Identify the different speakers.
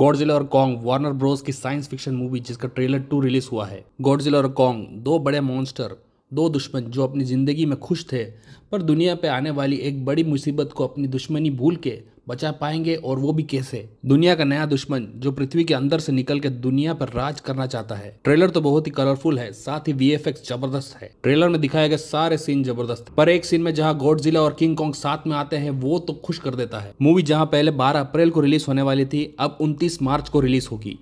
Speaker 1: Godzilla और Kong Warner Bros की science fiction movie जिसका ट्रेलर टू रिलीज हुआ है गॉडजिला और कॉन्ग दो बड़े मॉन्स्टर दो दुश्मन जो अपनी ज़िंदगी में खुश थे पर दुनिया पे आने वाली एक बड़ी मुसीबत को अपनी दुश्मनी भूल के बचा पाएंगे और वो भी कैसे दुनिया का नया दुश्मन जो पृथ्वी के अंदर से निकल के दुनिया पर राज करना चाहता है ट्रेलर तो बहुत ही कलरफुल है साथ ही वी जबरदस्त है ट्रेलर में दिखाए गए सारे सीन जबरदस्त पर एक सीन में जहाँ गोड और किंग कॉन्ग साथ में आते हैं वो तो खुश कर देता है मूवी जहाँ पहले बारह अप्रैल को रिलीज होने वाली थी अब उनतीस मार्च को रिलीज होगी